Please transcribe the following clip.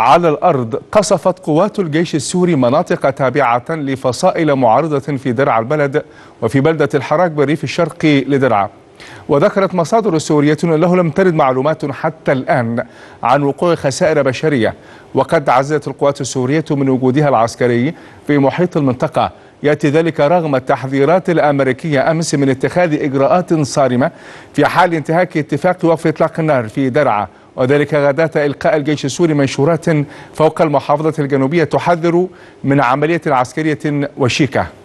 على الأرض قصفت قوات الجيش السوري مناطق تابعة لفصائل معارضة في درعا البلد وفي بلدة الحراك بالريف الشرقي لدرعا وذكرت مصادر سورية أنه لم ترد معلومات حتى الآن عن وقوع خسائر بشرية وقد عزلت القوات السورية من وجودها العسكري في محيط المنطقة يأتي ذلك رغم التحذيرات الأمريكية أمس من اتخاذ إجراءات صارمة في حال انتهاك اتفاق وقف إطلاق النار في درعا وذلك غداة إلقاء الجيش السوري منشورات فوق المحافظة الجنوبية تحذر من عملية عسكرية وشيكة